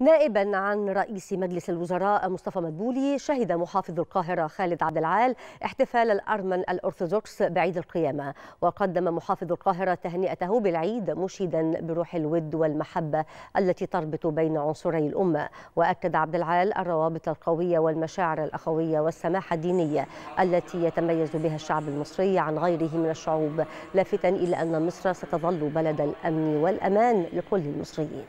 نائبا عن رئيس مجلس الوزراء مصطفى مدبولي شهد محافظ القاهرة خالد عبد العال احتفال الأرمن الأرثوذكس بعيد القيامة وقدم محافظ القاهرة تهنئته بالعيد مشيدا بروح الود والمحبة التي تربط بين عنصري الأمة وأكد عبد العال الروابط القوية والمشاعر الأخوية والسماحة الدينية التي يتميز بها الشعب المصري عن غيره من الشعوب لافتا إلى أن مصر ستظل بلد الأمن والأمان لكل المصريين